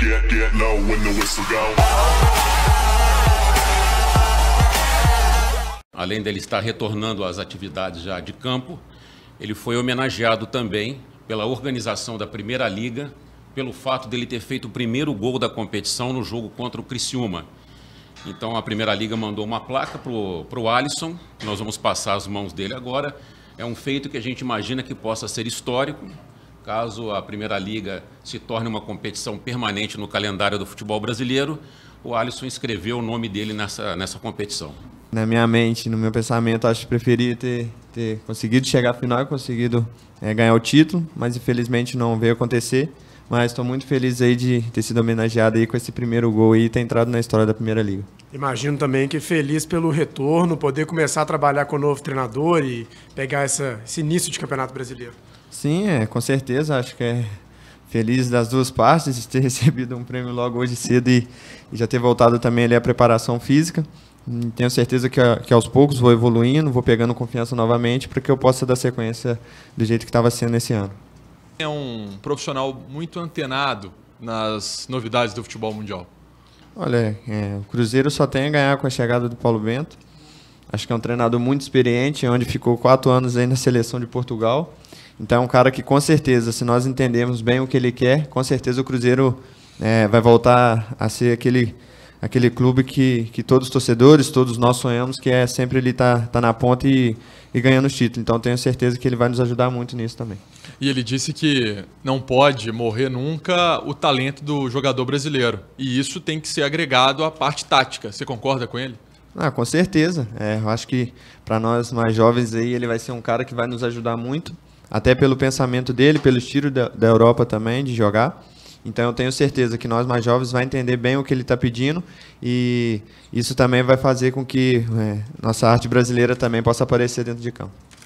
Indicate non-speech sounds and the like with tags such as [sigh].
get, get low when the whistle go. Além dele estar retornando às atividades já de campo, ele foi homenageado também pela organização da Primeira Liga pelo fato dele ter feito o primeiro gol da competição no jogo contra o Criciúma. Então a Primeira Liga mandou uma placa para o Alisson, nós vamos passar as mãos dele agora. É um feito que a gente imagina que possa ser histórico, Caso a Primeira Liga se torne uma competição permanente no calendário do futebol brasileiro, o Alisson escreveu o nome dele nessa, nessa competição. Na minha mente, no meu pensamento, acho que preferia ter, ter conseguido chegar à final e conseguido é, ganhar o título, mas infelizmente não veio acontecer. Mas estou muito feliz aí de ter sido homenageado aí com esse primeiro gol e ter entrado na história da Primeira Liga. Imagino também que feliz pelo retorno, poder começar a trabalhar com o novo treinador e pegar essa, esse início de Campeonato Brasileiro. Sim, é, com certeza. Acho que é feliz das duas partes de ter [laughs] recebido um prêmio logo hoje cedo e, e já ter voltado também ali à preparação física. Hum, tenho certeza que, que aos poucos vou evoluindo, vou pegando confiança novamente para que eu possa dar sequência do jeito que estava sendo esse ano. É um profissional muito antenado nas novidades do futebol mundial. Olha, é, o Cruzeiro só tem a ganhar com a chegada do Paulo Bento. Acho que é um treinador muito experiente, onde ficou quatro anos aí na seleção de Portugal. Então, é um cara que, com certeza, se nós entendermos bem o que ele quer, com certeza o Cruzeiro é, vai voltar a ser aquele, aquele clube que, que todos os torcedores, todos nós sonhamos, que é sempre ele estar tá, tá na ponta e, e ganhando os títulos. Então, tenho certeza que ele vai nos ajudar muito nisso também. E ele disse que não pode morrer nunca o talento do jogador brasileiro. E isso tem que ser agregado à parte tática. Você concorda com ele? Ah, com certeza. É, eu acho que para nós mais jovens aí ele vai ser um cara que vai nos ajudar muito até pelo pensamento dele, pelo estilo da, da Europa também de jogar. Então eu tenho certeza que nós mais jovens vai entender bem o que ele está pedindo e isso também vai fazer com que é, nossa arte brasileira também possa aparecer dentro de campo.